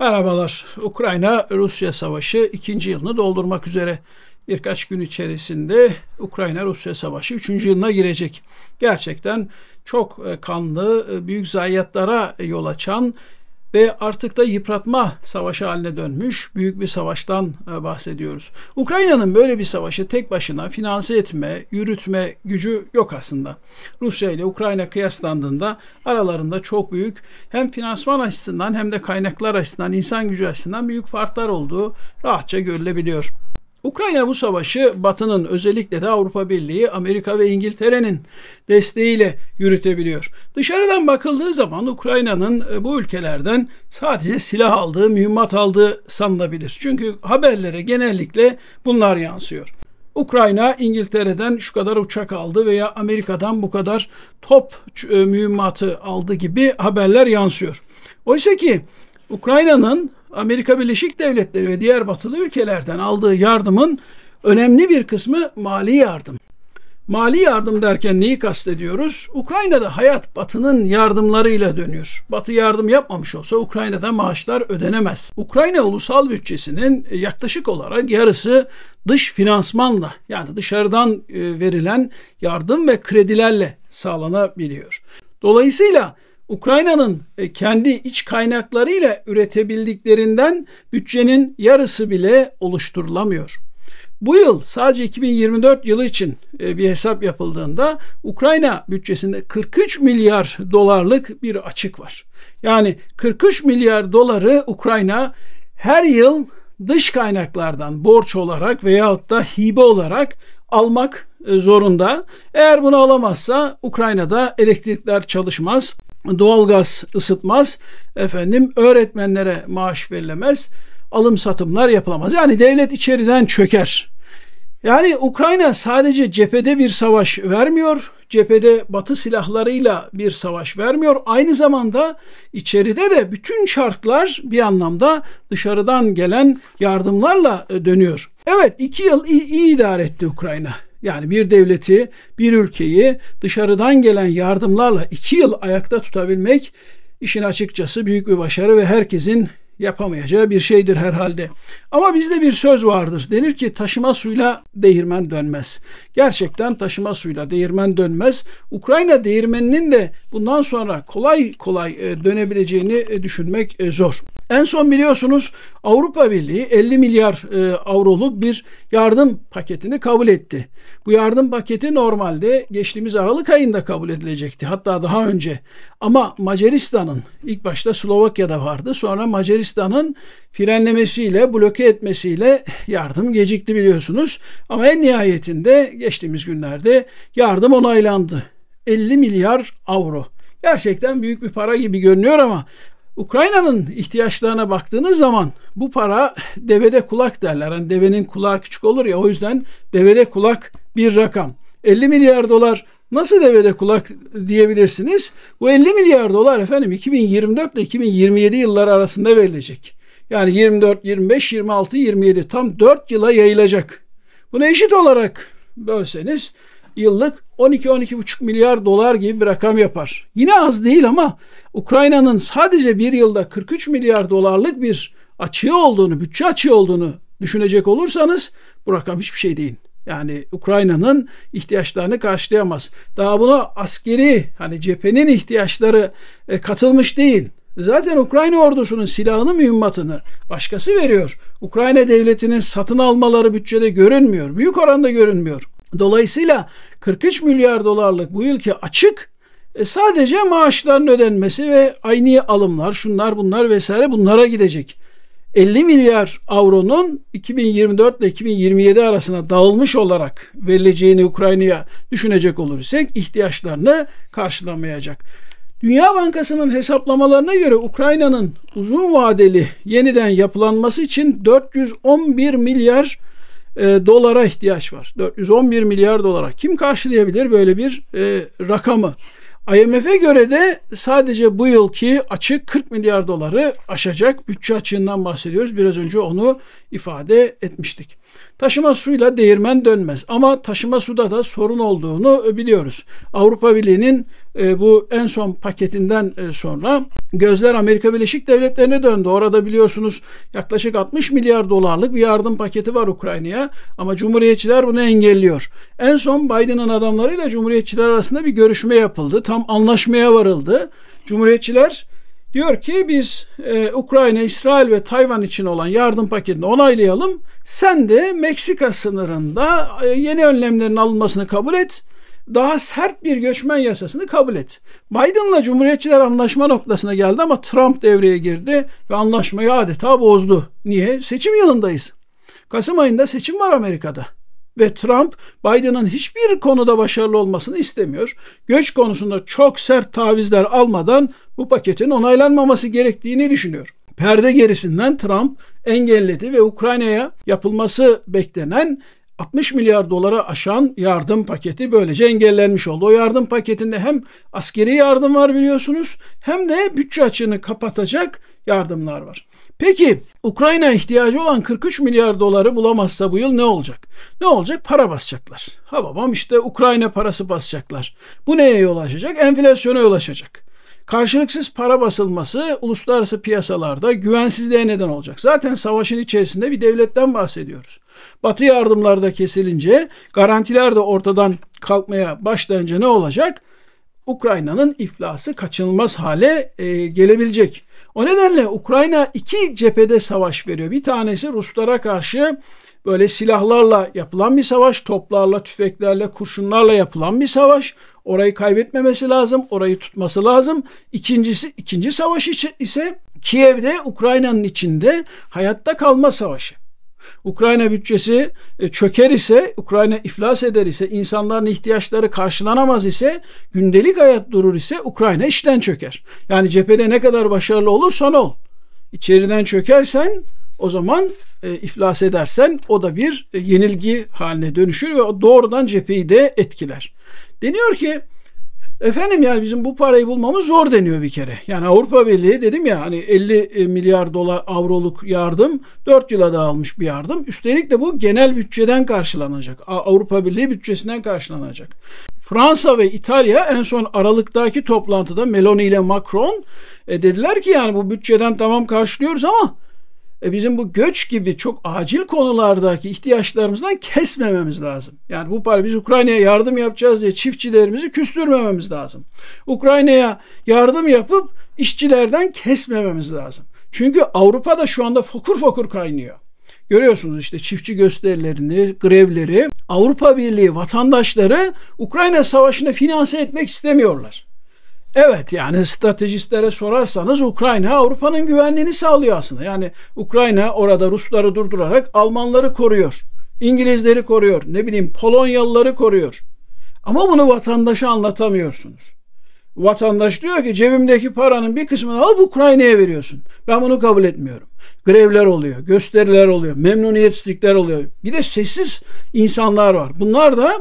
Merhabalar. Ukrayna-Rusya savaşı ikinci yılını doldurmak üzere. Birkaç gün içerisinde Ukrayna-Rusya savaşı üçüncü yılına girecek. Gerçekten çok e, kanlı, e, büyük zayiatlara yol açan ve artık da yıpratma savaşı haline dönmüş büyük bir savaştan e, bahsediyoruz. Ukrayna'nın böyle bir savaşı tek başına finanse etme, yürütme gücü yok aslında. Rusya ile Ukrayna kıyaslandığında aralarında çok büyük hem finansman açısından hem de kaynaklar açısından, insan gücü açısından büyük farklar olduğu rahatça görülebiliyor. Ukrayna bu savaşı Batı'nın özellikle de Avrupa Birliği, Amerika ve İngiltere'nin desteğiyle yürütebiliyor. Dışarıdan bakıldığı zaman Ukrayna'nın e, bu ülkelerden sadece silah aldığı, mühimmat aldığı sanılabilir. Çünkü haberlere genellikle bunlar yansıyor. Ukrayna İngiltere'den şu kadar uçak aldı veya Amerika'dan bu kadar top e, mühimmatı aldı gibi haberler yansıyor. Oysa ki Ukrayna'nın Amerika Birleşik Devletleri ve diğer batılı ülkelerden aldığı yardımın önemli bir kısmı mali yardım. Mali yardım derken neyi kastediyoruz? Ukrayna'da hayat Batı'nın yardımlarıyla dönüyor. Batı yardım yapmamış olsa Ukrayna'da maaşlar ödenemez. Ukrayna ulusal bütçesinin yaklaşık olarak yarısı dış finansmanla yani dışarıdan e, verilen yardım ve kredilerle sağlanabiliyor. Dolayısıyla Ukrayna'nın e, kendi iç kaynaklarıyla üretebildiklerinden bütçenin yarısı bile oluşturulamıyor. Bu yıl sadece 2024 yılı için e, bir hesap yapıldığında Ukrayna bütçesinde 43 milyar dolarlık bir açık var. Yani 43 milyar doları Ukrayna her yıl dış kaynaklardan borç olarak veyahut da hibe olarak almak e, zorunda. Eğer bunu alamazsa Ukrayna'da elektrikler çalışmaz, doğalgaz ısıtmaz, efendim öğretmenlere maaş verilemez, alım satımlar yapılamaz. Yani devlet içeriden çöker. Yani Ukrayna sadece cephede bir savaş vermiyor, cephede batı silahlarıyla bir savaş vermiyor. Aynı zamanda içeride de bütün şartlar bir anlamda dışarıdan gelen yardımlarla e, dönüyor. Evet iki yıl iyi, iyi idare etti Ukrayna. Yani bir devleti, bir ülkeyi dışarıdan gelen yardımlarla iki yıl ayakta tutabilmek işin açıkçası büyük bir başarı ve herkesin yapamayacağı bir şeydir herhalde. Ama bizde bir söz vardır. Denir ki taşıma suyla değirmen dönmez. Gerçekten taşıma suyla değirmen dönmez. Ukrayna değirmeninin de bundan sonra kolay kolay e, dönebileceğini e, düşünmek e, zor. En son biliyorsunuz Avrupa Birliği 50 milyar e, avroluk bir yardım paketini kabul etti. Bu yardım paketi normalde geçtiğimiz Aralık ayında kabul edilecekti. Hatta daha önce. Ama Macaristan'ın ilk başta Slovakya'da vardı. Sonra Macaristan'ın frenlemesiyle, bloke etmesiyle yardım gecikti biliyorsunuz. Ama en nihayetinde geçtiğimiz günlerde yardım onaylandı. 50 milyar avro. Gerçekten büyük bir para gibi görünüyor ama Ukrayna'nın ihtiyaçlarına baktığınız zaman bu para devede kulak derler. Yani devenin kulağı küçük olur ya o yüzden devede kulak bir rakam. 50 milyar dolar nasıl devede kulak diyebilirsiniz? Bu 50 milyar dolar efendim 2024 ile 2027 yılları arasında verilecek. Yani 24, 25, 26, 27 tam 4 yıla yayılacak. Bunu eşit olarak bölseniz yıllık 12-12,5 milyar dolar gibi bir rakam yapar. Yine az değil ama Ukrayna'nın sadece bir yılda 43 milyar dolarlık bir açığı olduğunu, bütçe açığı olduğunu düşünecek olursanız bu rakam hiçbir şey değil. Yani Ukrayna'nın ihtiyaçlarını karşılayamaz. Daha buna askeri hani cephenin ihtiyaçları e, katılmış değil. Zaten Ukrayna ordusunun silahını mühimmatını başkası veriyor. Ukrayna devletinin satın almaları bütçede görünmüyor. Büyük oranda görünmüyor. Dolayısıyla 43 milyar dolarlık bu yılki açık e sadece maaşların ödenmesi ve aynı alımlar şunlar bunlar vesaire bunlara gidecek. 50 milyar avronun 2024 ile 2027 arasına dağılmış olarak verileceğini Ukrayna'ya düşünecek olursak ihtiyaçlarını karşılamayacak. Dünya Bankası'nın hesaplamalarına göre Ukrayna'nın uzun vadeli yeniden yapılanması için 411 milyar e, dolara ihtiyaç var. 411 milyar dolara. Kim karşılayabilir böyle bir e, rakamı? IMF'e göre de sadece bu yılki açık 40 milyar doları aşacak bütçe açığından bahsediyoruz. Biraz önce onu ifade etmiştik. Taşıma suyla değirmen dönmez ama taşıma suda da sorun olduğunu biliyoruz. Avrupa Birliği'nin e, bu en son paketinden e, sonra gözler Amerika Birleşik Devletleri'ne döndü. Orada biliyorsunuz yaklaşık 60 milyar dolarlık bir yardım paketi var Ukrayna'ya ama Cumhuriyetçiler bunu engelliyor. En son Biden'ın adamlarıyla Cumhuriyetçiler arasında bir görüşme yapıldı. Tam anlaşmaya varıldı. Cumhuriyetçiler Diyor ki biz e, Ukrayna, İsrail ve Tayvan için olan yardım paketini onaylayalım. Sen de Meksika sınırında e, yeni önlemlerin alınmasını kabul et daha sert bir göçmen yasasını kabul et. Biden'la Cumhuriyetçiler anlaşma noktasına geldi ama Trump devreye girdi ve anlaşmayı adeta bozdu. Niye? Seçim yılındayız. Kasım ayında seçim var Amerika'da. Ve Trump Biden'ın hiçbir konuda başarılı olmasını istemiyor. Göç konusunda çok sert tavizler almadan bu paketin onaylanmaması gerektiğini düşünüyor. Perde gerisinden Trump engelledi ve Ukrayna'ya yapılması beklenen 60 milyar dolara aşan yardım paketi böylece engellenmiş oldu. O yardım paketinde hem askeri yardım var biliyorsunuz hem de bütçe açığını kapatacak yardımlar var. Peki Ukrayna ihtiyacı olan 43 milyar doları bulamazsa bu yıl ne olacak? Ne olacak? Para basacaklar. Ha babam işte Ukrayna parası basacaklar. Bu neye yol açacak? Enflasyona yol açacak. Karşılıksız para basılması uluslararası piyasalarda güvensizliğe neden olacak. Zaten savaşın içerisinde bir devletten bahsediyoruz. Batı yardımları da kesilince garantiler de ortadan kalkmaya başlayınca ne olacak? Ukrayna'nın iflası kaçınılmaz hale e, gelebilecek. O nedenle Ukrayna iki cephede savaş veriyor. Bir tanesi Ruslara karşı böyle silahlarla yapılan bir savaş, toplarla, tüfeklerle, kurşunlarla yapılan bir savaş. Orayı kaybetmemesi lazım, orayı tutması lazım. İkincisi, ikinci savaş ise Kiev'de Ukrayna'nın içinde hayatta kalma savaşı. Ukrayna bütçesi e, çöker ise, Ukrayna iflas eder ise, insanların ihtiyaçları karşılanamaz ise, gündelik hayat durur ise Ukrayna işten çöker. Yani cephede ne kadar başarılı olursan ol. içeriden çökersen o zaman e, iflas edersen o da bir e, yenilgi haline dönüşür ve doğrudan cepheyi de etkiler. Deniyor ki efendim yani bizim bu parayı bulmamız zor deniyor bir kere. Yani Avrupa Birliği dedim ya hani 50 e, milyar dolar avroluk yardım 4 yıla dağılmış bir yardım. Üstelik de bu genel bütçeden karşılanacak. Avrupa Birliği bütçesinden karşılanacak. Fransa ve İtalya en son Aralık'taki toplantıda Meloni ile Macron e, dediler ki yani bu bütçeden tamam karşılıyoruz ama e, bizim bu göç gibi çok acil konulardaki ihtiyaçlarımızdan kesmememiz lazım. Yani bu para biz Ukrayna'ya yardım yapacağız diye çiftçilerimizi küstürmememiz lazım. Ukrayna'ya yardım yapıp işçilerden kesmememiz lazım. Çünkü Avrupa'da şu anda fokur fokur kaynıyor. Görüyorsunuz işte çiftçi gösterilerini, grevleri. Avrupa Birliği vatandaşları Ukrayna Savaşı'nı finanse etmek istemiyorlar. Evet yani stratejistlere sorarsanız Ukrayna Avrupa'nın güvenliğini sağlıyor aslında. Yani Ukrayna orada Rusları durdurarak Almanları koruyor. İngilizleri koruyor. Ne bileyim Polonyalıları koruyor. Ama bunu vatandaşa anlatamıyorsunuz. Vatandaş diyor ki cebimdeki paranın bir kısmını alıp Ukrayna'ya veriyorsun. Ben bunu kabul etmiyorum. Grevler oluyor, gösteriler oluyor, memnuniyetsizlikler oluyor. Bir de sessiz insanlar var. Bunlar da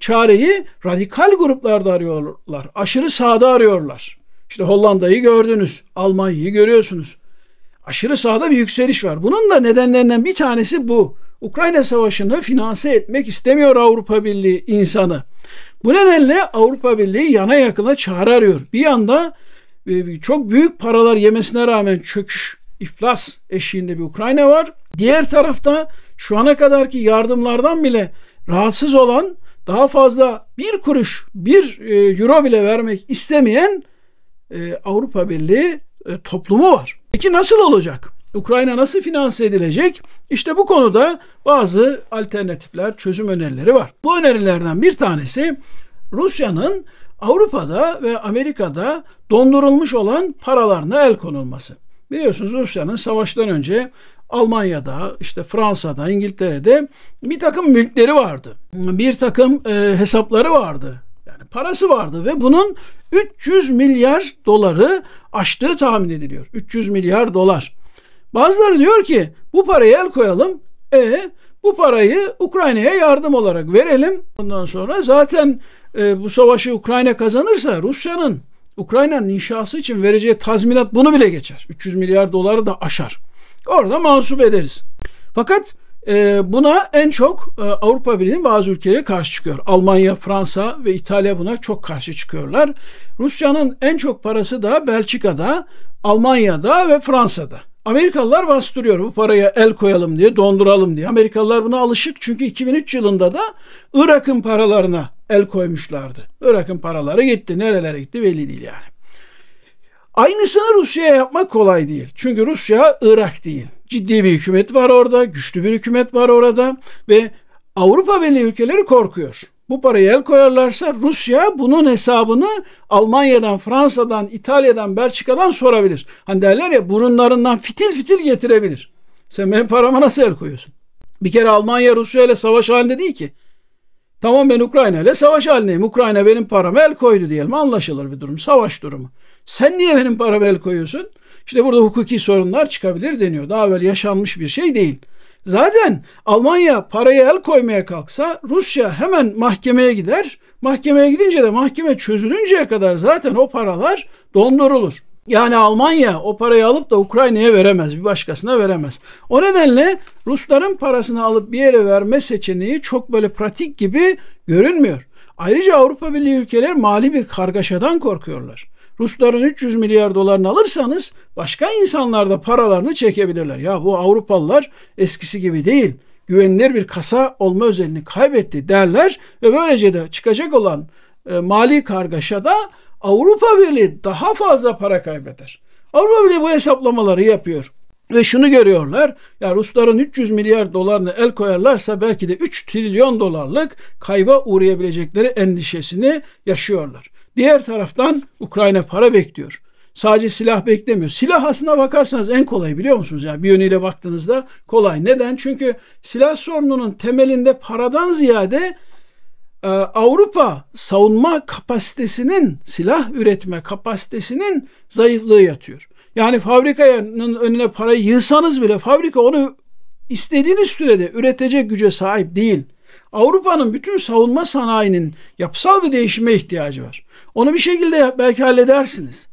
çareyi radikal gruplarda arıyorlar. Aşırı sağda arıyorlar. İşte Hollanda'yı gördünüz, Almanya'yı görüyorsunuz. Aşırı sağda bir yükseliş var. Bunun da nedenlerinden bir tanesi bu. Ukrayna Savaşı'nı finanse etmek istemiyor Avrupa Birliği insanı. Bu nedenle Avrupa Birliği yana yakına çağrı arıyor. Bir yanda e, çok büyük paralar yemesine rağmen çöküş, iflas eşiğinde bir Ukrayna var. Diğer tarafta şu ana kadarki yardımlardan bile rahatsız olan daha fazla bir kuruş, bir e, euro bile vermek istemeyen e, Avrupa Birliği e, toplumu var. Peki nasıl olacak? Ukrayna nasıl finanse edilecek? İşte bu konuda bazı alternatifler, çözüm önerileri var. Bu önerilerden bir tanesi Rusya'nın Avrupa'da ve Amerika'da dondurulmuş olan paralarına el konulması. Biliyorsunuz Rusya'nın savaştan önce Almanya'da, işte Fransa'da, İngiltere'de bir takım mülkleri vardı. Bir takım e, hesapları vardı. Yani parası vardı ve bunun 300 milyar doları aştığı tahmin ediliyor. 300 milyar dolar. Bazıları diyor ki bu parayı el koyalım. E bu parayı Ukrayna'ya yardım olarak verelim. Ondan sonra zaten e, bu savaşı Ukrayna kazanırsa Rusya'nın Ukrayna'nın inşası için vereceği tazminat bunu bile geçer. 300 milyar doları da aşar. Orada mahsup ederiz. Fakat e, buna en çok e, Avrupa Birliği'nin bazı ülkeleri karşı çıkıyor. Almanya, Fransa ve İtalya buna çok karşı çıkıyorlar. Rusya'nın en çok parası da Belçika'da, Almanya'da ve Fransa'da. Amerikalılar bastırıyor bu paraya el koyalım diye, donduralım diye. Amerikalılar buna alışık çünkü 2003 yılında da Irak'ın paralarına el koymuşlardı. Irak'ın paraları gitti, nerelere gitti belli değil yani. Aynısını Rusya'ya yapmak kolay değil. Çünkü Rusya Irak değil. Ciddi bir hükümet var orada, güçlü bir hükümet var orada ve Avrupa Birliği ülkeleri korkuyor. Bu parayı el koyarlarsa Rusya bunun hesabını Almanya'dan, Fransa'dan, İtalya'dan, Belçika'dan sorabilir. Hani derler ya burunlarından fitil fitil getirebilir. Sen benim parama nasıl el koyuyorsun? Bir kere Almanya Rusya ile savaş halinde değil ki. Tamam ben Ukrayna ile savaş halindeyim. Ukrayna benim parama el koydu diyelim. Anlaşılır bir durum. Savaş durumu. Sen niye benim parama el koyuyorsun? İşte burada hukuki sorunlar çıkabilir deniyor. Daha evvel yaşanmış bir şey değil. Zaten Almanya paraya el koymaya kalksa Rusya hemen mahkemeye gider. Mahkemeye gidince de mahkeme çözülünceye kadar zaten o paralar dondurulur. Yani Almanya o parayı alıp da Ukrayna'ya veremez, bir başkasına veremez. O nedenle Rusların parasını alıp bir yere verme seçeneği çok böyle pratik gibi görünmüyor. Ayrıca Avrupa Birliği ülkeler mali bir kargaşadan korkuyorlar. Rusların 300 milyar dolarını alırsanız başka insanlar da paralarını çekebilirler. Ya bu Avrupalılar eskisi gibi değil. Güvenilir bir kasa olma özelliğini kaybetti derler ve böylece de çıkacak olan e, mali kargaşada Avrupa Birliği daha fazla para kaybeder. Avrupa Birliği bu hesaplamaları yapıyor. Ve şunu görüyorlar. Ya Rusların 300 milyar dolarını el koyarlarsa belki de 3 trilyon dolarlık kayba uğrayabilecekleri endişesini yaşıyorlar. Diğer taraftan Ukrayna para bekliyor. Sadece silah beklemiyor. Silah aslına bakarsanız en kolay biliyor musunuz? Yani bir yönüyle baktığınızda kolay. Neden? Çünkü silah sorununun temelinde paradan ziyade ee, Avrupa savunma kapasitesinin, silah üretme kapasitesinin zayıflığı yatıyor. Yani fabrikanın önüne parayı yığsanız bile fabrika onu istediğiniz sürede üretecek güce sahip değil. Avrupa'nın bütün savunma sanayinin yapısal bir değişime ihtiyacı var. Onu bir şekilde belki halledersiniz.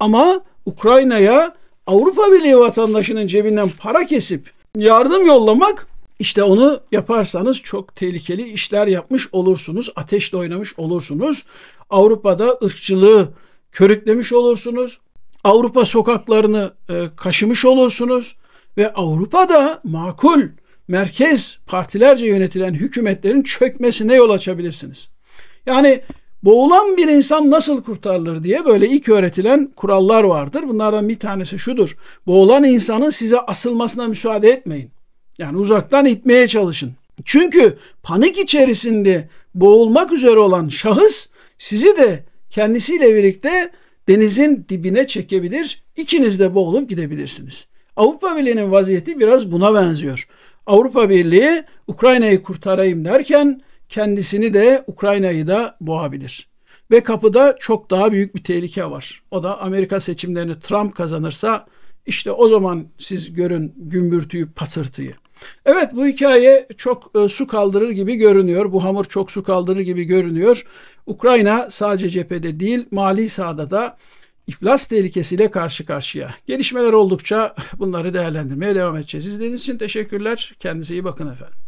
Ama Ukrayna'ya Avrupa Birliği vatandaşının cebinden para kesip yardım yollamak işte onu yaparsanız çok tehlikeli işler yapmış olursunuz. Ateşle oynamış olursunuz. Avrupa'da ırkçılığı körüklemiş olursunuz. Avrupa sokaklarını e, kaşımış olursunuz ve Avrupa'da makul merkez partilerce yönetilen hükümetlerin çökmesine yol açabilirsiniz. Yani boğulan bir insan nasıl kurtarılır diye böyle ilk öğretilen kurallar vardır. Bunlardan bir tanesi şudur. Boğulan insanın size asılmasına müsaade etmeyin. Yani uzaktan itmeye çalışın. Çünkü panik içerisinde boğulmak üzere olan şahıs sizi de kendisiyle birlikte denizin dibine çekebilir. İkiniz de boğulup gidebilirsiniz. Avrupa Birliği'nin vaziyeti biraz buna benziyor. Avrupa Birliği Ukrayna'yı kurtarayım derken kendisini de Ukrayna'yı da boğabilir. Ve kapıda çok daha büyük bir tehlike var. O da Amerika seçimlerini Trump kazanırsa işte o zaman siz görün gümbürtüyü patırtıyı. Evet bu hikaye çok e, su kaldırır gibi görünüyor. Bu hamur çok su kaldırır gibi görünüyor. Ukrayna sadece cephede değil mali sahada da iflas tehlikesiyle karşı karşıya. Gelişmeler oldukça bunları değerlendirmeye devam edeceğiz. İzlediğiniz için teşekkürler. Kendinize iyi bakın efendim.